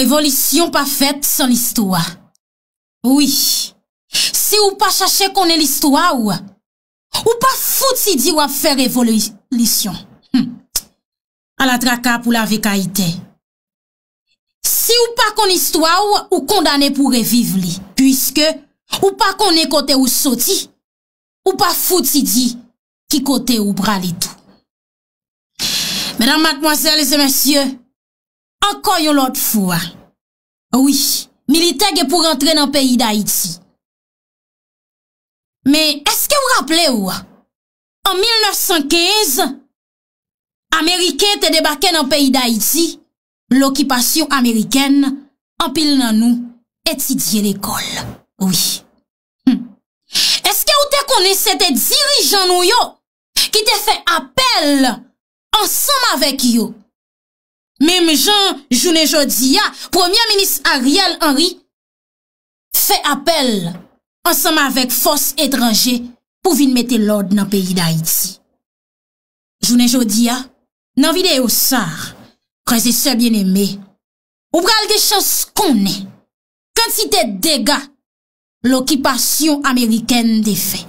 Revolisyon pa fèt san listoua. Oui, si ou pa chachè konen listoua ou, ou pa fout si di wap fè revolisyon. A la draka pou la vekaite. Si ou pa konen listoua ou, ou kondanè pou reviv li. Puiske ou pa konen kote ou soti, ou pa fout si di ki kote ou brali tou. Mèdam matmoazèl, lese mèsyè, Ankoy yon lot fwa. Oui, militege pou rentre nan peyi d'Haïti. Me, eske ou rappele ou? An 1915, Amerike te debake nan peyi d'Haïti, l'okipasyon Ameriken anpil nan nou etidye l'ekol. Oui. Hm. Eske ou te kone se te dirijan nou yo ki te fe apel ansom avèk yo? Mem jan, Jounen Jodya, Premier Minist Ariel Henry, fe apel ansanman vek fos etranje pou vin mette l'od nan peyi da Haiti. Jounen Jodya, nan vide yo sar, prezese bien eme, ou pral de chans konen, kantite dega l'okipasyon Ameriken de fe.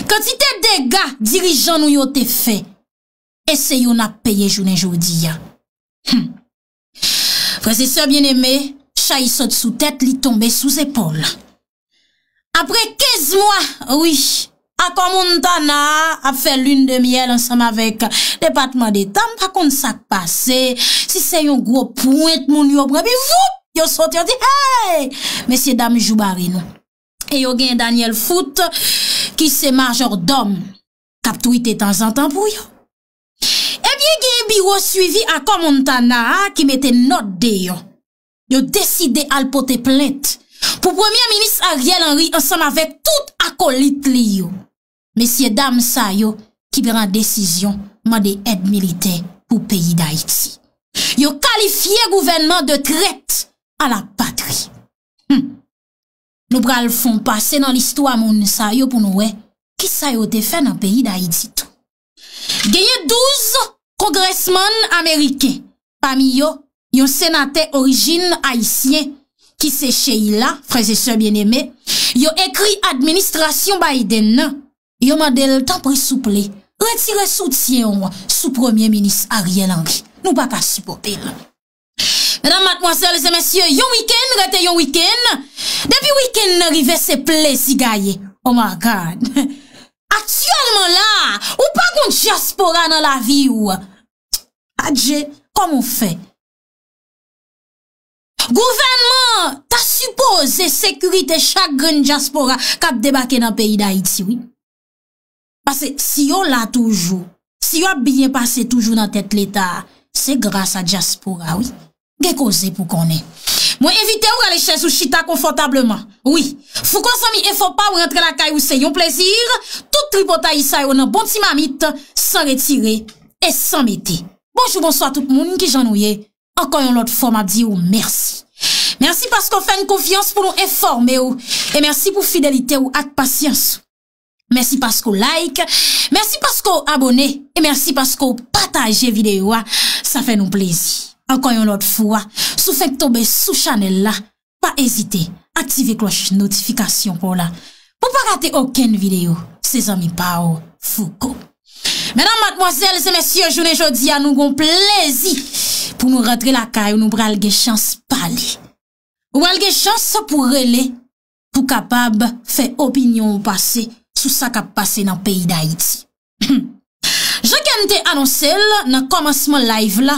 Kantite dega dirijan nou yo te fe, eseyo na peye Jounen Jodya. Prese se bien eme, chayi sote sou tete, li tombe sou zepol Apre kez mwa, wish, akon moun dana, ap fè loun de miel ansam avek Depatman de dam, pa kon sa kpase, si se yon gwo pwent moun yon brebi Yon sote yon di, hey, mesye dam jou bari nou E yon gen Daniel Foot, ki se majordom, kap tou ite tan zan tan pou yon Biro suivi akon Montanara ki mette not de yo. Yo deside al pot te plente. Po premier-ministre Ariel Henry, anseman vek tout akolit li yo. Mesye dam sa yo, ki beran desisyon, man de ed milite pou peyi da iti. Yo kalifiye gouvenman de tret a la patri. Nou pral fon pase nan listwa moun sa yo pou nou we, ki sa yo te fè nan peyi da iti tou. Genye douz, Kongresman Amerike, pami yo, yon senate orijin Haitien, ki seche ila, freze se bien eme, yo ekri administrasyon Biden, yo madel tampri souple, retire soutien ou mwa, sou premier minis Ariel Henry, nou pa pa sou popel. Madame, mademoiselles et messieurs, yon week-end, rete yon week-end, debi week-end n'arive se plezi gaye, oh my God! Atyonman la, ou pa koun diaspora nan la vi ou? Adje, komon fe? Gouvernman, ta suppose sekurite chagren diaspora kap debake nan peyi da iti, oui? Pase, si yo la toujou, si yo ap bien pase toujou nan tet l'Etat, se grasa diaspora, oui? Ge koze pou konen? Mwen evite ou gale chèz ou chita konfortableman. Oui. Fou kon sa mi enfo pa ou rentre la kay ou se yon plezir. Tout tripotayi sa yo nan bonti mamit. San retire et san mette. Bonjou bonso a tout moun ki jan ou ye. Ankon yon lot fom a di ou mersi. Mersi pasko fè n konfians pou nou enforme ou. E mersi pou fidelite ou ak pasyans. Mersi pasko like. Mersi pasko abone. E mersi pasko pataje videyo. Sa fè nou plezir. ankon yon lot fwa, sou fek tobe sou chanel la, pa ezite, aktive kloche notifikasyon pou la, pou pa rate oken video, se zami pa ou fuko. Menan madmozel, se mesye ou jounen jodi a nou gon plezi pou nou rentre la kay ou nou bralge chans pale. Ou bralge chans pou rele pou kapab fe opinyon ou pase sou sa kap pase nan peyi da iti. Jok en te anonsel nan komansman live la,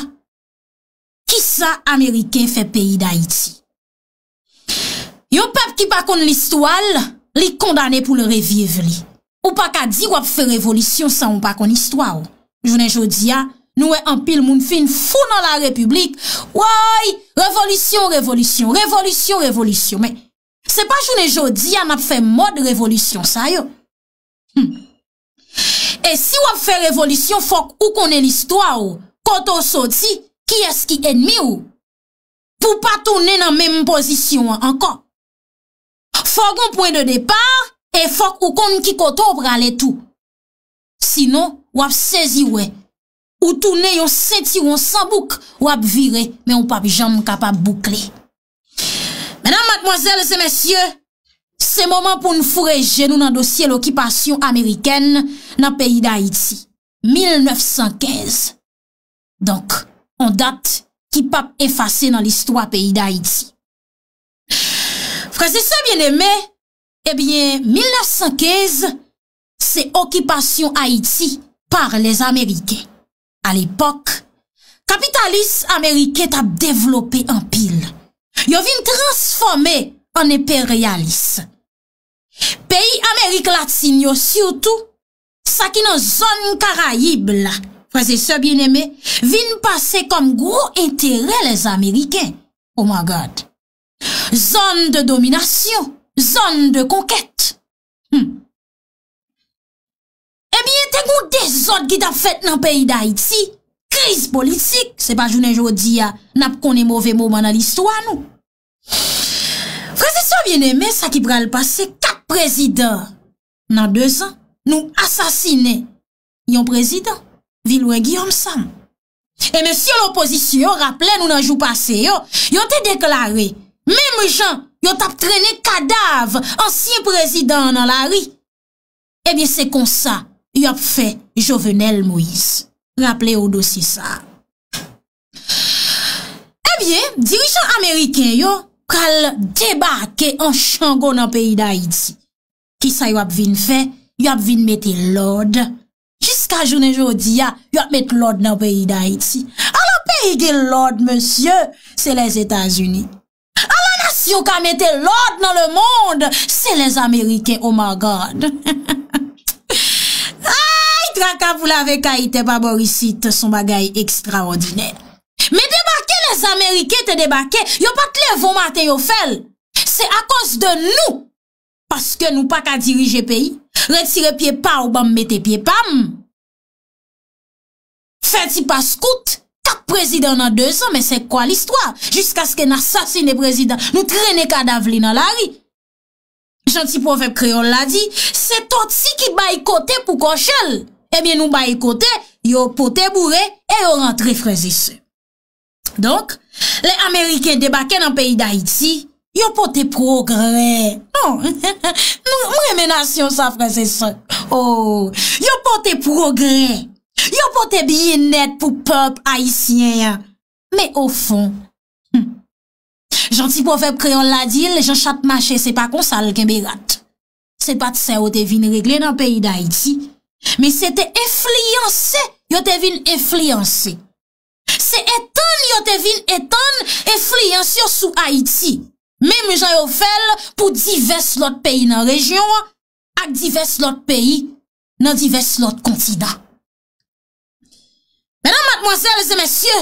Amèriken fè peyi d'Haïti Yo pep ki pa kon l'istwal Li kondane pou le reviv li Ou pa ka di wap fè revolisyon Sa ou pa kon l'istwal Jounen jodi ya Nou e anpil moun fin fou nan la republik Ouay, revolisyon, revolisyon Revolisyon, revolisyon Se pa jounen jodi ya Map fè mod revolisyon sa yo hm. E si wap fè revolisyon Fok ou kon l'istwal Koto soti ki eski enmi ou, pou pa toune nan menm posisyon an, ankon. Fok ou konn pouen de depar, e fok ou konn ki koto vre ale tou. Sinon, wap sezi oue, ou toune yon sentiron san bouk, wap vire, men ou pap jom kapab boukle. Menan, madmoizel, se mesye, se moman pou nou fureje nou nan dosye l'okipasyon Ameriken nan peyi da Iti, 1915. Donk, On date ki pap enfase nan listwa peyi da Haiti. Frase se eh bien eme, ebyen 1915, se okipasyon Haiti par les Amerike. A l'epok, kapitalis Amerike tap devlope an pil. Yo vin transforme an imperialis. Peyi Amerike latin yo syoutou sa ki nan zon karayib la. Frase se bien eme, vin pase kom gro interè les Ameriken. Oh my God! Zon de dominasyon, zon de konket. Ebyen, te kou de zon ki tap fet nan peyi da iti. Kriz politik, se pa jounen jodi ya, nap konen mouve mouman nan listwa nou. Frase se bien eme, sa ki pral pase, kat prezident nan dezen nou asasine yon prezident. Vilwen Giyom Sam. E men si yo l'oposisyon, rappele nou nan jou pase yo, yo te deklari, mem jan, yo tap trene kadav, ansyen prezident nan la ri. Ebyen eh se konsa, yo ap fe Jovenel Moïse. Rappele ou dosi sa. Ebyen, eh dirijan Ameriken yo, kal debake an chango nan peyi da idzi. Ki sa yo ap vin fe, yo ap vin mette l'ode. ka jounen joudi ya, yo ap met lode nan peyi da iti. A la peyi gen lode, monsye, se les Etats-Unis. A la nas yo ka mette lode nan le monde, se les Amerike, oh my God. Ay, traka pou la ve ka ite pa bor isi, te son bagay ekstraordinel. Me debake les Amerike te debake, yo patle voman te yo fel. Se a kos de nou, paske nou pa ka dirije peyi, retire pie pa ou bam mette pie pam. Fè ti paskout, kak prezident nan deux an, men se kwa l'histoire, jisk aske nan sasine prezident, nou trene kadavli nan la ri. Janti profep kreol la di, se tot si ki baykote pou kochel, ebyen eh nou baykote, yo pote bouré, e yo rentre frezise. Donk, le Ameriken debake nan peyi da iti, yo pote progrè. Non, mre menasyon sa frezise. Yo pote progrè. Yo pote biye net pou pop aisyen ya. Me o fon. Janti hmm. pou feb kreyon la di, le jen chat mache se pa kon sal kembe rat. Se pat se yo te vin regle nan peyi da Haiti. Me se te efliyansi, yo te vin efliyansi. Se etan yo te vin etan, efliyansi yo sou Haiti. Mem jen yo fel pou divers lot peyi nan rejyon. Ak divers lot peyi nan divers lot kontida. Menan matmosele se mesye,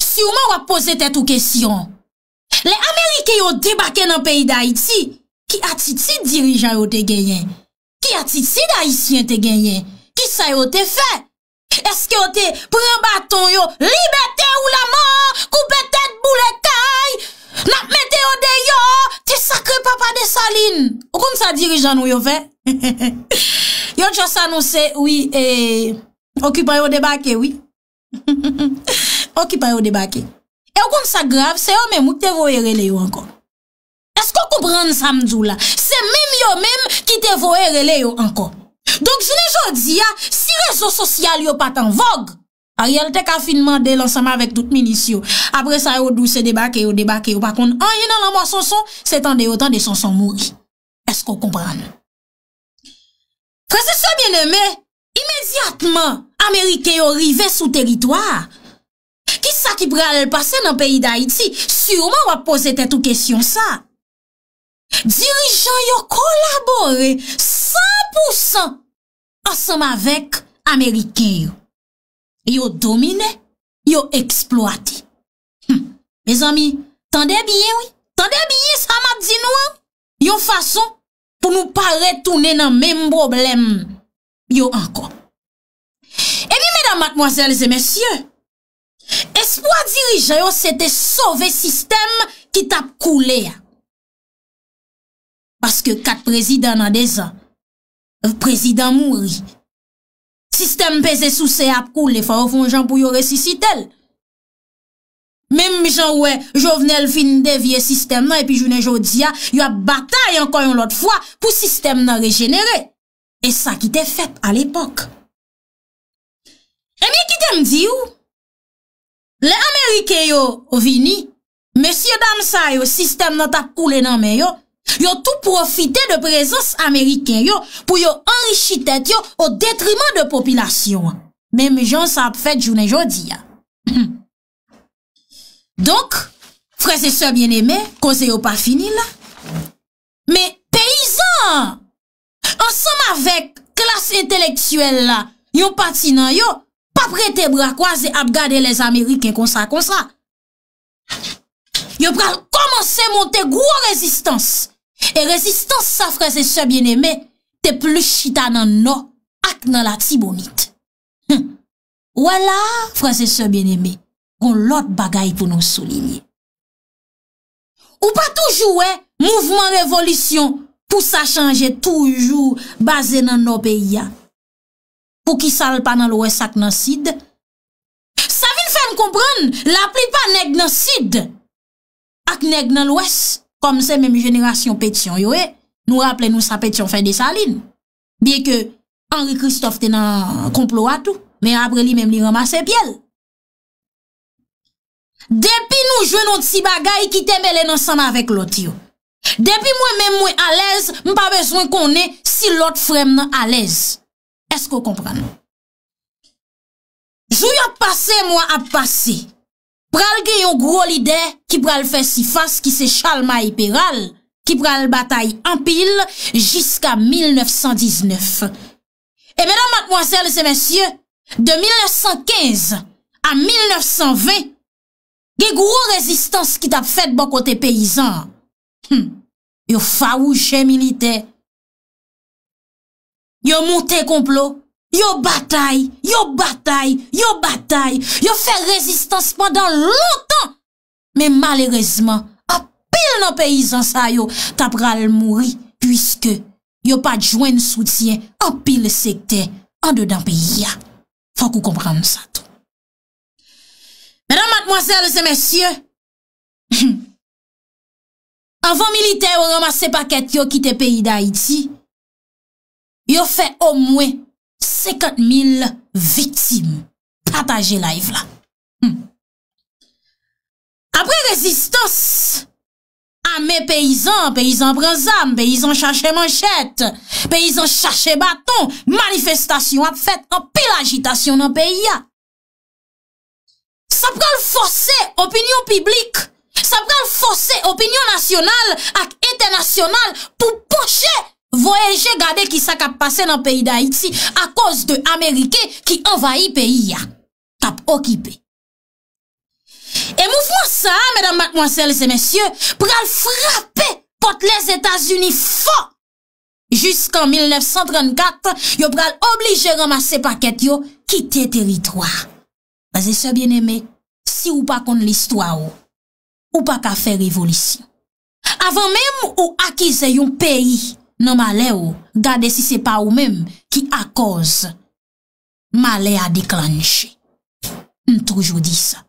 si ou man wap pose tet ou kesyon. Le Amerike yo debake nan peyi da iti, ki ati ti dirijan yo te genyen? Ki ati ti da isyen te genyen? Ki sayo te fe? Eske yo te pran baton yo, libeten ou la mor, koupetet bou le kay, napmete yo de yo, te sakre papa de salin. Ou kon sa dirijan yo yo fe? Yo jose anouse, oui, okupan yo debake, oui. Okipa yo debake E w kon sa grav se yo memou te voe rele yo ankon Esko konpren sa mdou la Se menm yo menm ki te voe rele yo ankon Donk jine jodi ya si rezo sosyal yo patan vog A realte ka finman de lansama vek dout minisyon Apre sa yo dou se debake yo debake yo Bakon an yon nan la mwa Sonson Se tande yo tande Sonson mouri Esko konpren Prese se bieneme imediatman Amerike yo rive sou teritoar. Kisa ki pral pase nan peyi da iti, surman wap pose tetou kesyon sa. Dirijan yo kolabore, 100% asanm avek Amerike yo. Yo domine, yo eksploate. Hm, Me zami, tande biye wii? Tande biye sa ma di nou an? Yo fason pou nou pa retounen nan menm probleme. Yo ankon. E mi, medan matmoazel, zemesye, espwa dirijayon se te sove sistem ki tap koule ya. Paske kat prezident nan dezan. Prezident mouri. Sistem peze sou se ap koule. Fawon jan pou yo resisitel. Mem jan we, jo vnen el fin devye sistem nan epi jounen joudia, yo ap batay ankon yon lot fwa pou sistem nan regenere. E sa ki te fet al epok. E mi ki te m di ou, le Amerike yo vini, monsie dan sa yo sistem notak koule nan me yo, yo tou profite de prezos Amerike yo pou yo anri chitet yo ou detrimant de popilasyon. Men mi jan sa ap fet jounen jodi ya. Donk, freze se bieneme, koze yo pa fini la. yo pati nan yo pa pre te bra kwaze ap gade les Amerik kon sa kon sa yo pran komanse monte gwo rezistans e rezistans sa fraze se bieneme te plushita nan nou ak nan la tibonit wala fraze se bieneme kon lot bagay pou nou soligne ou pa toujou mouvment revolisyon pou sa chanje toujou base nan nou peyyan Ou ki sal pa nan lwes ak nan sid. Sa vin fèm kompran, la pripa neg nan sid. Ak neg nan lwes, kom se mèm jeneration petyon yowè. E, nou rapple nou sa petyon fèm de salin. Biè ke Henri Christophe tè nan komplo atou. Mè apre li mèm li ramase pèl. Depi nou jwè nou tsi bagay ki teme lè nan san avèk lot yo. Depi mèm mèm mwen alez, mèm pa bezwen konè si lot frem nan alez. Esko kompran? Jou yon pase mwen ap pase pral gen yon gro lide ki pral fesifas ki se chalma yi peral ki pral batay empil jiska 1919. E menan matmwansel se mensye de 1915 a 1920 gen gro rezistans ki tap fet bon kote peyizan. Hm, yon fawouche milite yo monte komplo yo batay, yo batay yo batay, yo fe rezistans pandan loutan men malerezman apil nan peyizans a yo tapral mouri pwiske yo pa jwen soutien apil sekte an de dan pey ya fok ou kompran sa to menan matmoazel zemesye avon milite yo ramase paket yo kite peyi da iti yo fè o mwè 50.000 vitim patajè la ifla. Hmm. Apre rezistans, amè peyizan, peyizan prezam, peyizan chache manchèt, peyizan chache baton, manifestasyon ap fèt, ap pil agitasyon an pey ya. Sa pral fòsè opinyon piblik, sa pral fòsè opinyon nasyonal ak etè nasyonal pou pochè Voyege gade ki sa kap pase nan peyi d'Haïti A koz de Amerike ki envahi peyi ya Kap okipe E mou fwa sa, medan matmwansel se mensye Pral frape pot les Etats-Unis fa Jusk an 1934 Yo pral oblige ramase paket yo Kite teritwa Vaze se bieneme Si ou pa kon l'histoire Ou pa ka fè revolisyon Avan mèm ou akize yon peyi Nou male ou, gade si se pa ou men, ki a koz, male a deklanje. Ntoujou di sa.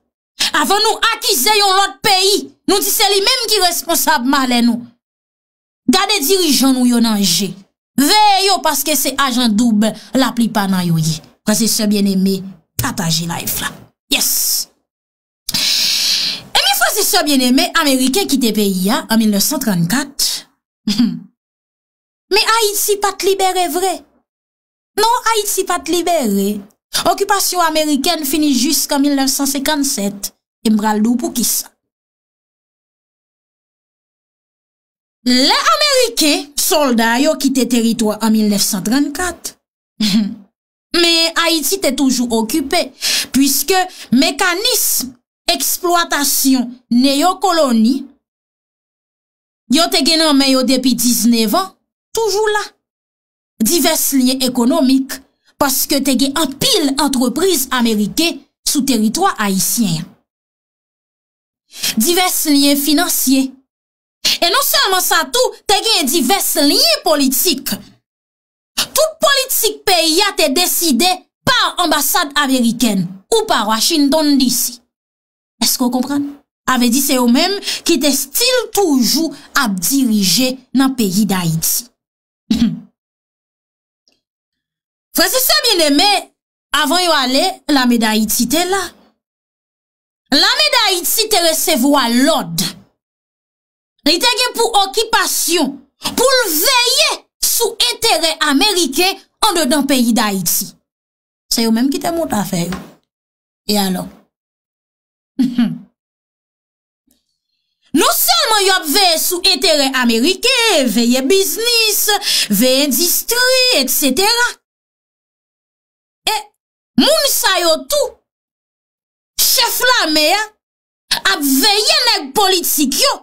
Avan nou akize yon lot peyi, nou di se li men ki responsab male nou. Gade dirijon nou yon anje, veyo paske se ajan dub la plipa nan yoye. Fransese bien eme, pataji la ifla. Yes! E mi fransese bien eme, Ameriken kite peyi ya, an 1934. Me Haïti pat libere vre. Non, Haïti pat libere. Okupasyon Ameriken finis jisk an 1957. Embral Douboukisa. Le Ameriken solda yo kite teritwa an 1934. Me Haïti te toujou okupé. Puiske mekanism eksploatasyon ne yo koloni. Yo te genan me yo depi 19 an. Toujou la, divers liye ekonomik, paske te gen an pil antreprise Amerike sou teritwa Haitien. Divers liye finansye, e non selman sa tou, te gen divers liye politik. Tout politik peyi ya te deside par ambasade Ameriken ou par Washington D.C. Esko kompran? Awe di se yo men ki te stil toujou ap dirije nan peyi d'Haiti. Fwese se mi ne me Avon yo ale La me da iti te la La me da iti te resevo A lod Li te gen pou okipasyon Pou l veye Sou entere Amerike An de dan peyi da iti Se yo menm ki te mout a fe E alo yo ap veye sou etere Amerike, veye biznis, veye distri, etc. E, moun sa yo tou, chef la mer, ap veye neg politik yo,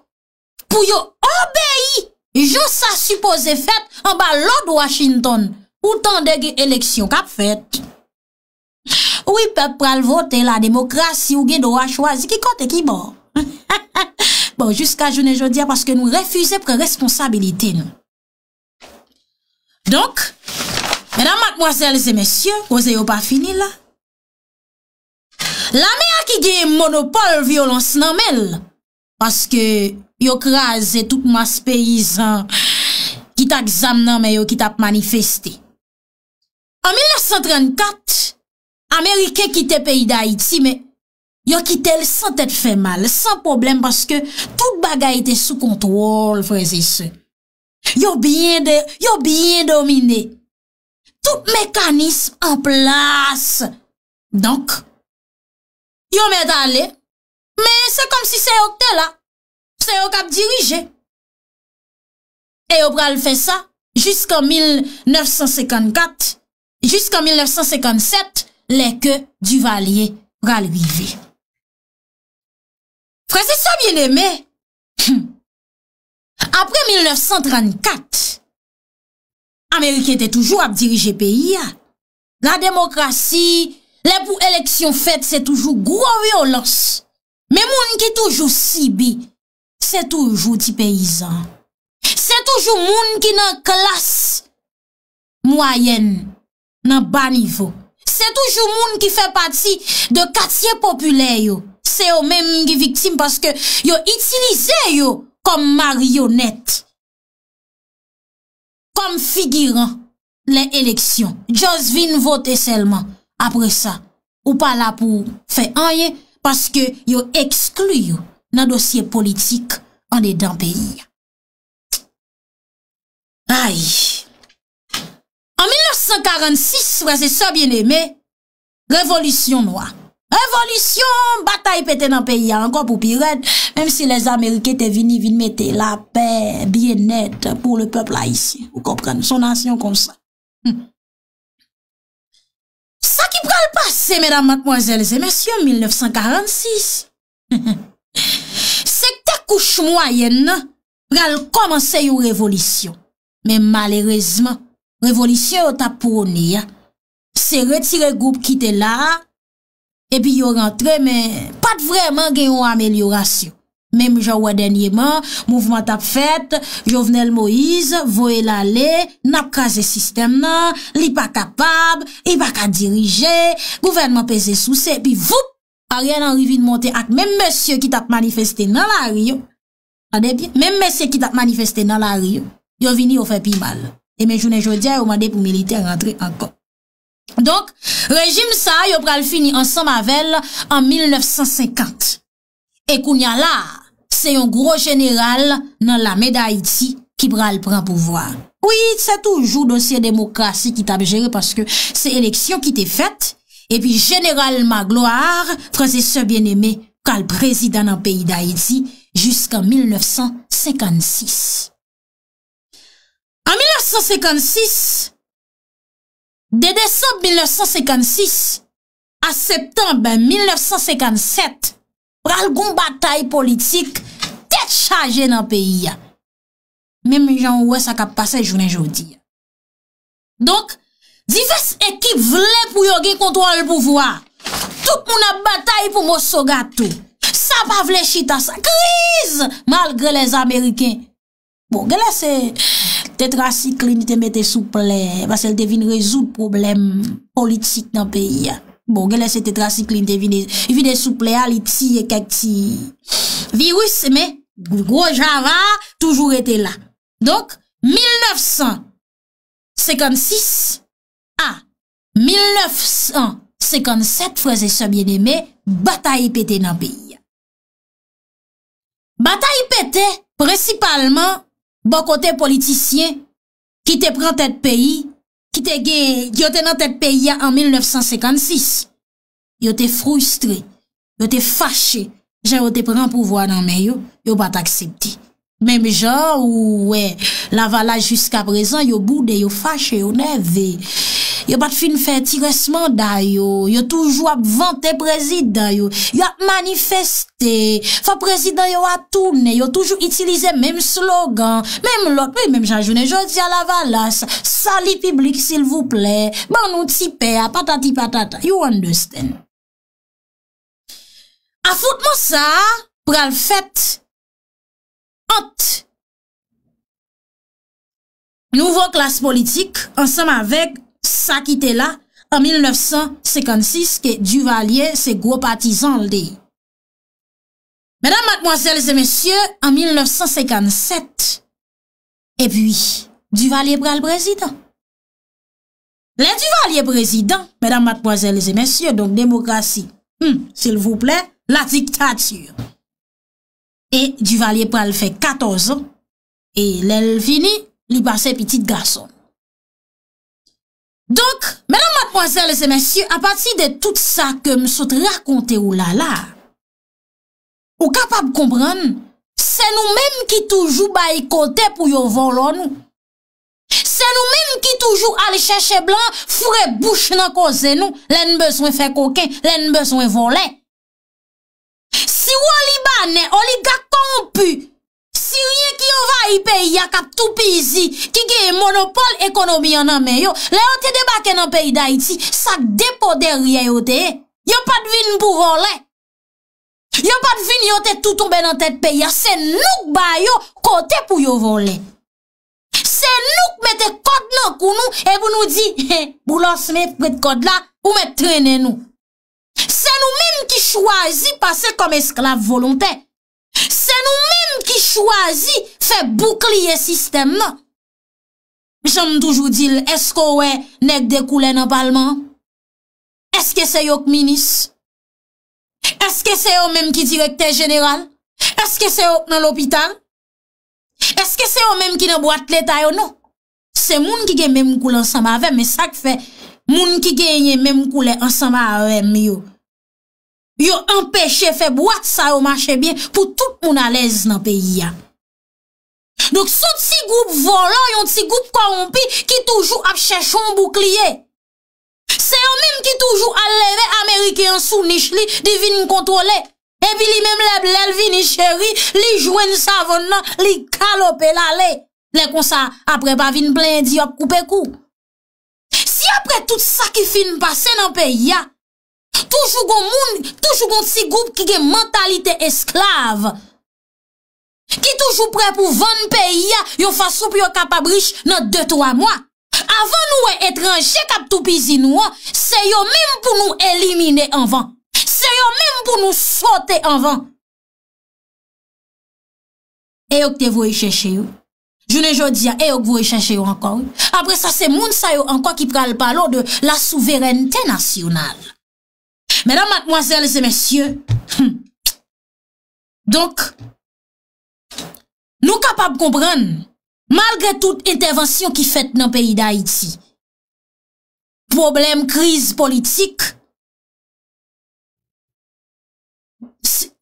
pou yo obeye jou sa supose fet an ba lòd Washington ou tan degye eleksyon kap fet. Ou i pep pral vote la demokrasi ou gen do a chwazi ki kote ki bo. Ha ha ha! Bon, jiska jounen jodia paske nou refuze pre responsabilite nou. Donk, menam, makmwazel, zemesye, kouze yo pa fini la? La me a ki ge monopole violons nanmel, paske yo kraze tout mas peyizan ki tak zam nanme yo ki tap manifesti. An 1934, Amerike kite peyi da Iti, me a... yo kitel san tèt fè mal, san problem, baske tout bagay tè sou kontrol, frezi sè. Yo biyen domine, tout mekanism an plas. Donk, yo mèd alè, mè sè kom si sè yo tè la, sè yo kap dirije. E yo pral fè sa, jisk an 1954, jisk an 1957, lè ke du valye pral vive. Frense sa bin eme. Apre 1934, Amerike te toujou ap dirije peyi. La demokrasi, le pou eleksyon fet, se toujou gro violans. Me moun ki toujou si bi, se toujou di peyizan. Se toujou moun ki nan klas mwayen, nan ba nivou. Se toujou moun ki fe pati de katye populye yo. yo men mge vitim paske yo itilize yo kom marionet kom figiran le eleksyon Josvin vote selman apre sa ou pa la pou fe anye paske yo eksklu yo nan dosye politik ane dan peyi ay an 1946 wazè so bien eme revolisyon noa Evolisyon, batay pete nan peyi an, ankon pou piret, menm si les Amerike te vini vinmete la pe, biye net pou le pepl la isi, ou kompren, son ansyon kon sa. Sa ki pral pase, menam matmozèlze, mensyon 1946, se te kouch mwayen, pral komanse yon revolisyon, men malerezman, revolisyon ou ta pouni, se retire goup ki te la, E pi yon rentre, men, pat vreman gen yon amelyorasyon. Mem jan wadènyèman, mouvment ap fèt, Jovenel Moïse, voèl alè, nap kaze sistem nan, li pa kapab, li pa ka dirije, gouvernement peze souse, pi voup, a rien an rivi de monte ak. Mem mèsyon ki tap manifestè nan la riyon, anè bien, mem mèsyon ki tap manifestè nan la riyon, yon vini yon fè pi mal. E men jounè jodiè, yon mandè pou milite rentre an kon. Donk, rejim sa yo pral fini an san Mavelle an 1950. E koun ya la, se yon gro general nan la Meda-Haiti ki pral pran pouvoar. Oui, se toujou dosye demokrasi ki tab jere paske se eleksyon ki te fet. E pi general Magloire prese se bieneme kal prezidan an peyi Daidzi jusqu'an 1956. An 1956... De desob 1956 A septembe 1957 Pral goun batay politik Tet chaje nan peyi ya Mem jan ouwe sa kap pase jounen joudi ya Donk Dives ekip vle pou yon gen kontran l pouvwa Tout moun ap batay pou mou soga tou Sa pa vle chita sa kriz Malgre les Ameriken Bon gwen la se tetracykline te mette souple, basel te vin rezout problem politik nan peyi. Bon, genè se tetracykline te vin souple, alit si e kak ti. Virus me, gro java, toujou ete la. Donk, 1956, ah, 1957, fwese se biene me, batay pete nan peyi. Batay pete, presipalman, Bon kote politisyen, ki te pran tet peyi, ki te gen, yo te nan tet peyi ya an 1956, yo te frustre, yo te fache, jen yo te pran pou vwa nan men yo, yo bat aksepti. Mem jor ou we, la vala jiska prezon, yo bude, yo fache, yo neve. yo bat fin fè ti resman da yo, yo toujou ap vante prezident yo, yo ap manifestè, fè prezident yo ap toune, yo toujou itilize mèm slogan, mèm lot, mèm jajvenè, jòl di ala valas, sali piblik sil vouplè, ban nou ti pè, patati patata, you understand. Afout mò sa, pral fèt, hant, nouvo klas politik, ansam avèk, sa kite la an 1956 ke Duvalier se gwo patizan le dey. Mèdam matmoazèles e mèsyè, an 1957, e pi, Duvalier pral prezidant. Le Duvalier prezidant, mèdam matmoazèles e mèsyè, donk demokrasi, s'il vous plè, la diktatür. E Duvalier pral fè 14 an, e lèl fini, li pase piti de gason. Donk, mè nan mat mwazèlè se mèsyè, a pati de tout sa ke msout rakonte ou lala, ou kapab kompran, sè nou mèm ki toujou bayi kote pou yo volon nou. Sè nou mèm ki toujou alè chèche blan, fure bouch nan kose nou, lè n'bèsoy fè koken, lè n'bèsoy volen. Si wò li banè, wò li gak konpù. i peyi ya kap tou peyi zi ki ge monopole ekonomiyan nan men yo le yo te debake nan peyi da iti sak depo derye yo te yo pa dvin pou volen yo pa dvin yo te toutoube nan tet peyi ya, se nouk ba yo kote pou yo volen se nouk mette kod nan kou nou e bou nou di bou eh, lansme pret kod la ou mette trene nou se nou men ki chwazi pase kom esklav volontè, se nou men Ki chwazi fe boukliye sistem Jom toujou dil Esko we nek de koule nan palman Eske se yok minis Eske se yo menm ki direkter general Eske se yok nan lopitan Eske se yo menm ki nan boat leta yo nou Se moun ki gen menm koule ansama ave Me sak fe moun ki genye menm koule ansama ave miyo Yo empèche fè boat sa yo mache bie pou tout moun alez nan peyi ya. Dok sou ti goup volon, yon ti goup korompi ki toujou ap chèchon boukliye. Se yon mèm ki toujou aleve Amerike yon sou nish li di vin kontrole. Ebi li mèm lèb lèl vin isheri, li jwen sa von nan, li kalopè la le. Le kon sa apre pa vin plè di ap koupe kou. Si apre tout sa ki fin pase nan peyi ya, Toujou goun moun, toujou goun si goup ki gen mentalite esklav. Ki toujou pre pou vande peyi ya, yon fa sou pyo kapab riche nan 2-3 mwa. Avan nou we etranje kap toupizi nou an, se yo menm pou nou elimine anvan. Se yo menm pou nou sote anvan. Eyo kte vou echeche yo. Jounen jodi ya, eyo kvo echeche yo ankon. Apre sa se moun sayo ankon ki pral palo de la souverennte nasyonal. Mèdame, matmoazèles et mèsyè, hmm. donk, nou kapab kompren, malgré tout intervention ki fèt nan peyi d'Haïti, problem kriz politik,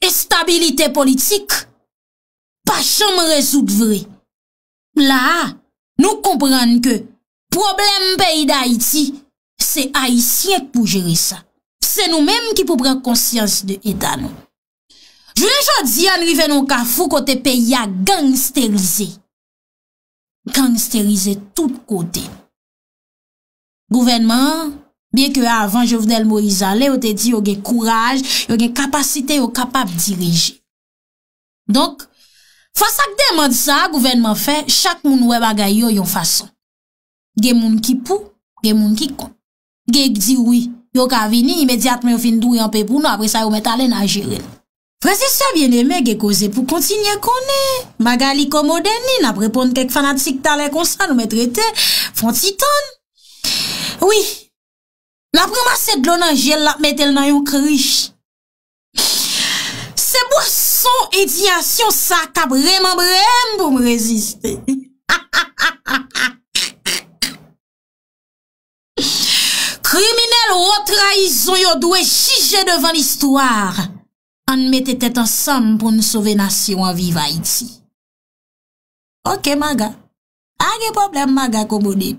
estabilite politik, pa chanm rezout vre. La, nou kompren ke, problem peyi d'Haïti, se Haïtien pou jere sa. se nou menm ki pou pren konsyans de eta nou. Jwen jodi an riven nou ka fou kote pe ya gangsterize. Gangsterize tout kote. Gouvenman, biye ke avan je venel Moïse Ale, yo te di yo gen kouraj, yo gen kapasite yo kapap dirije. Donk, fasa k denman sa, gouvenman fe, chak moun wè bagay yo yon fason. Gen moun ki pou, gen moun ki kon. Gen di wè yo ka vini, imediat mwen fin doun yon pepouno, apre sa yo mwen talen a jiril. Frense sa vyen eme ge koze pou kontinye konen. Magali komoden ni, nap repon kek fanatik talen konsan, nou mwen trete, fon titan. Oui, la premase glon a jiril la metel nan yon kri. Se bwa son ediyasyon sa, ka bremen bremen pou mwen reziste. Ha ha! traizon yo dwe jije devan l'histoire, an mette tet ansam pou nou sove nasyon an vive a iti. Ok, maga. Age problem, maga, koubouni.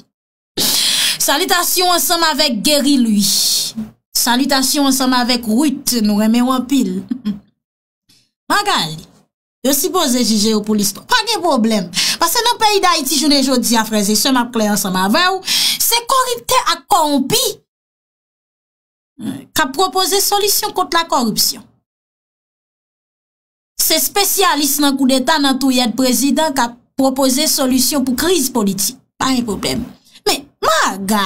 Salutation ansam avek Geriloui. Salutation ansam avek Wout, nou eme wapil. Magal, yo sipoze jije yo pou l'histoire. Age problem, parce nou peyi da iti jounen jo diya freze, seman kle ansam avew, sekorite akompi. ka propoze solisyon kont la korupsyon. Se spesyalist nan kou detan nan tou yed prezident ka propoze solisyon pou kriz politik. Pa yon problem. Me, ma, ga,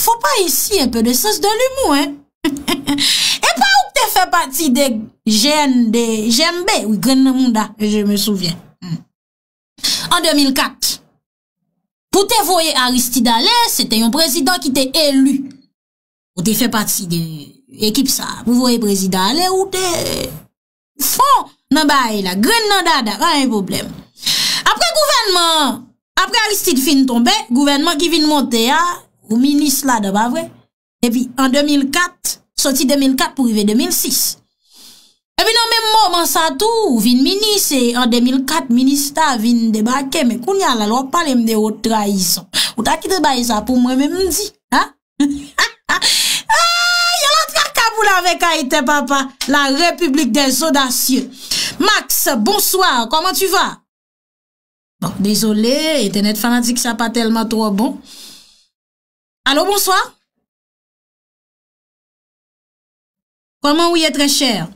fwa pa isi yon pe de sens de l'humou, hein? E pa ou te fe pati de jen, de jenbe, ou gren namunda, je me souvien. Hmm. En 2004, pou te voye Aristide Allais, se te yon prezident ki te elu te fe pati de ekip sa. Mou voye prezida, ale ou te fon nan baye la. Gren nan dada, ran yon problem. Apre gouvenman, apre Aristide fin tombe, gouvenman ki vin monte ya, ou minis la da ba vre. E pi, an 2004, soti 2004 pou rive 2006. E pi nan men mou, man satou, vin minis, e an 2004 minis ta vin debake, me koun ya la lor pale mde ou traison. Ou ta ki debaye sa pou mwen men mdi? Ha? Ha? Ay, ah, yon lantra kabou la vek a ite papa La republik des odasye Max, bonsoir, koman tu va? Bon, desole, ete net fanatik sa pa telman tro bon Alo, bonsoir Koman ouye tre cher?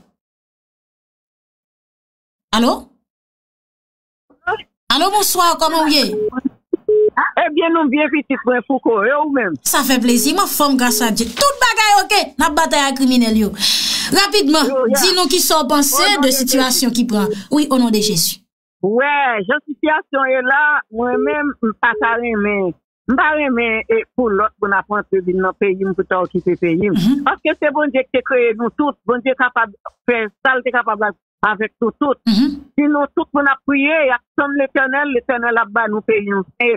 Alo? Alo, bonsoir, koman ouye? Alo? Nou mbiye fiti pou mpou kore ou men Sa fe plezi, mwen fom grasa di Tout bagay okey, la bataya krimine li yo Rapidman, di nou ki so Pense de situasyon ki pran Ou yi o nou de jesu Ouè, jen situasyon e la Mwen men mpata remen Mparemen e pou lot Mwen bon apan se bin nan peyim mhm. Aske se bon diè ki te kreye nou tout Bon diè kapab Fè sal te kapab avèk tout tout mhm. Si bon nou tout mwen apriye Som le tènel, le tènel apba nou peyim eh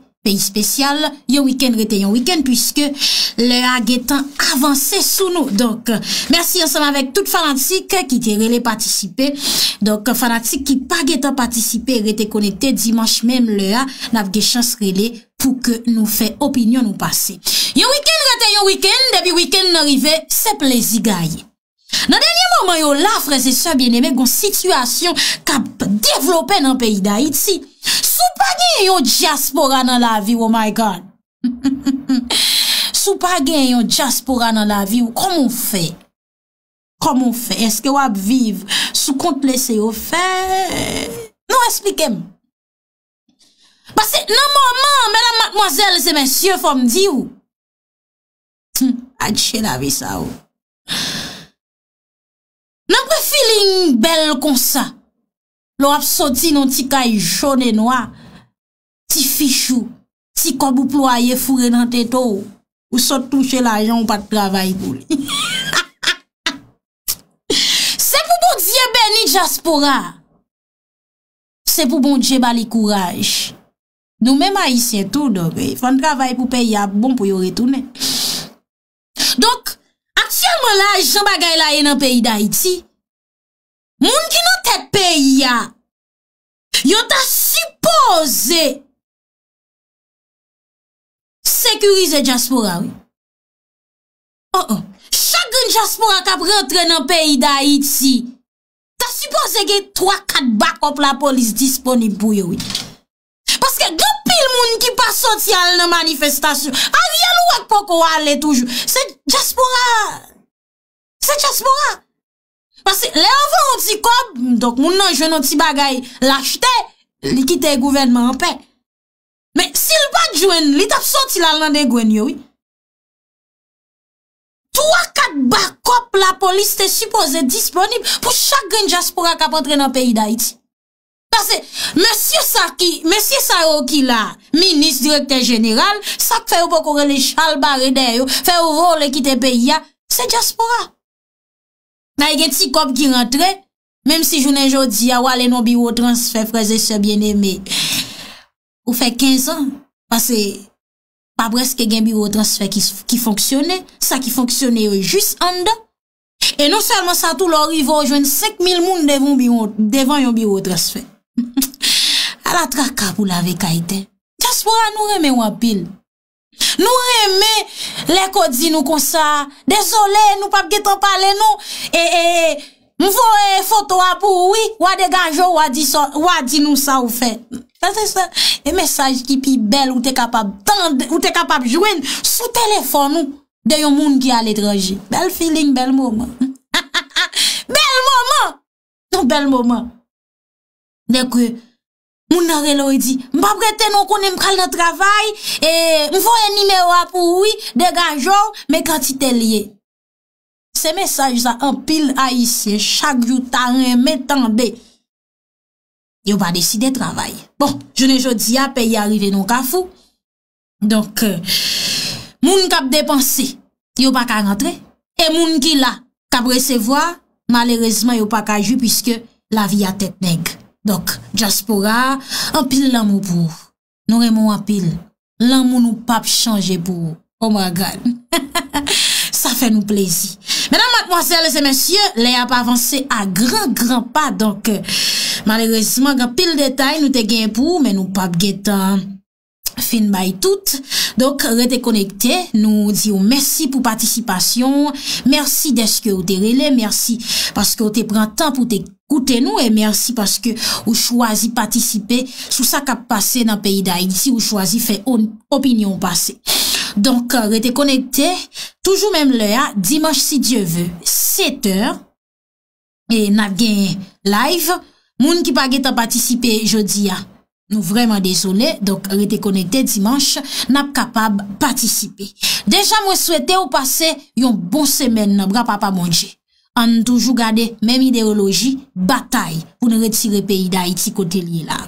Peyi spesyal, yon wiken rete yon wiken pwiske le a getan avanse sou nou. Donk, mersi yon seman vek tout fanatik ki te rele patisipe. Donk, fanatik ki pa getan patisipe rete konete dimanche menm le a nafge chans rele pou ke nou fe opinyon nou pase. Yon wiken rete yon wiken, debi wiken norive, se plezi gaye. Nan denye moman yo lafre se se bieneme Gon situasyon ka Devlope nan peyi da iti Sou pa gen yo diaspora Nan la vi ou oh my god Sou pa gen yo diaspora Nan la vi ou komon fe Komon fe Eske wap viv sou kont lese yo fe Non esplike m Bas se nan moman Mè la mack moazel se men sye fòm di ou Adje la vi sa ou nan pou filin bel kon sa, lo ap soti nan ti kay jone noa, ti fichou, ti kobou ploye fure nan te tou, ou sot touche la jan ou pat travay kou li. Se pou bon djebe ni jaspora, se pou bon djebe li kouraj, nou men ma yisye tout do, eh, foun travay pou pey ya bon pou yo retounen. Mwen la, jen bagay la ye nan peyi da iti. Mwen ki nou te peyi ya, yo ta suppose sekurize jaspura we. Oh oh. Chagoun jaspura kap rentre nan peyi da iti, ta suppose gey 3-4 bakop la polis disponibou yo we. Paske gopil mwen ki pa sot yal nan manifestasyon. A riyal wak poko wale toujou. Se jaspura... Se jaspora. Pase, le avon an ti kop, dok moun nan jwen an ti bagay, lachte, li kite gouvernman an pe. Me, sil pa jwen, li tap soti la lande gwen yoy. 3-4 bakop la polis te suppose disponib pou chak gen jaspora kap entre nan peyi da iti. Pase, monsye Sarki, monsye Saroki la, minis direktè general, sak fè ou pou korele chal baride yo, fè ou vò le kite peyi ya, se jaspora. Na e gen ti kop ki rentre, menm si jounen jo di ya wale nou biwotransfer freze se biene, me ou fe 15 an, pase pa brest ke gen biwotransfer ki fonksyone, sa ki fonksyone yo jis andan, e non selman sa tou lor ivo jwen 5 mil moun devan yon biwotransfer. A la tra kap ou la ve kaiten, jaspo anou reme wapil. Nou reme lè ko di nou kon sa. Desole nou pap getan pale nou. E e e. Mw fo e foto apou. Ou a deganjou. Ou a di nou sa ou fe. E mesaj ki pi bel. Ou te kapab jwen. Sou telefon nou. De yon moun ki aletroji. Bel feeling. Bel moment. Bel moment. Non, bel moment. Nè kwe. Moun nan relo yi e di, mpa prete nou konen mkal nan travay, e, mfo yon nime wap ou yi, deganjou, me kati te liye. Se mesaj sa, an pil a yi se, chak joutan, men tanbe, yon pa deside travay. Bon, jounen jodi a, pe yi arive nou kafou. Donk, euh, moun kap depanse, yon pa ka rentre, e moun ki la, kap resevoa, malerezman yon pa ka ju, pwiske la vi a tek neg. Dok, Djaspora, an pil lan mou pou. Nou remon an pil. Lan mou nou pap chanje pou. Oh my God. Sa fe nou plezi. Menan mat mwasele se mensyen, le ap avanse a gran gran pa. Donk, malerese mangan pil detay nou te gen pou, men nou pap getan. Fin bay tout, donk rete konekte, nou diyo mersi pou patisipasyon, mersi deske ou te rele, mersi paske ou te pran tan pou te koute nou, e mersi paske ou chwazi patisipe sou sa kap pase nan peyi da il, si ou chwazi fe opinyon pase. Donk rete konekte, toujou mem le a, dimaj si dievè, setèr, e nat gen live, moun ki pa ge ta patisipe jodi a. Nou vreman desole, dok rete konete dimanche, nap kapab patisipe. Deja mwen swete ou pase yon bon semen nan bra pa pa monje. An toujou gade, men ideoloji, batay pou nou retire peyi da Haiti kote li la.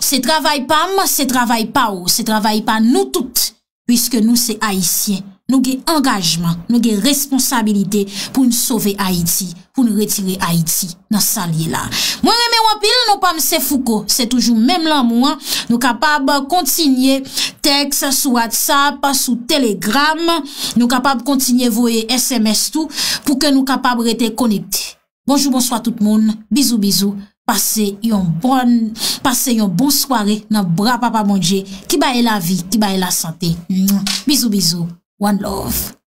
Se travaye pa m, se travaye pa ou, se travaye pa nou tout, pwiske nou se Haitien. Nou gen engajman, nou gen responsabilite pou nou sove Haiti, pou nou retire Haiti nan salye la. Mwen reme wapil nou pa mse fuko, se toujou menm lan mwen, nou kapab kontinye teks, sou WhatsApp, sou Telegram, nou kapab kontinye voye SMS tou pou ke nou kapab rete konipte. Bonjou, bonsoit tout moun, bizou, bizou, pase yon bon soare nan bra papa mounje, ki bae la vi, ki bae la sante, bizou, bizou. One love.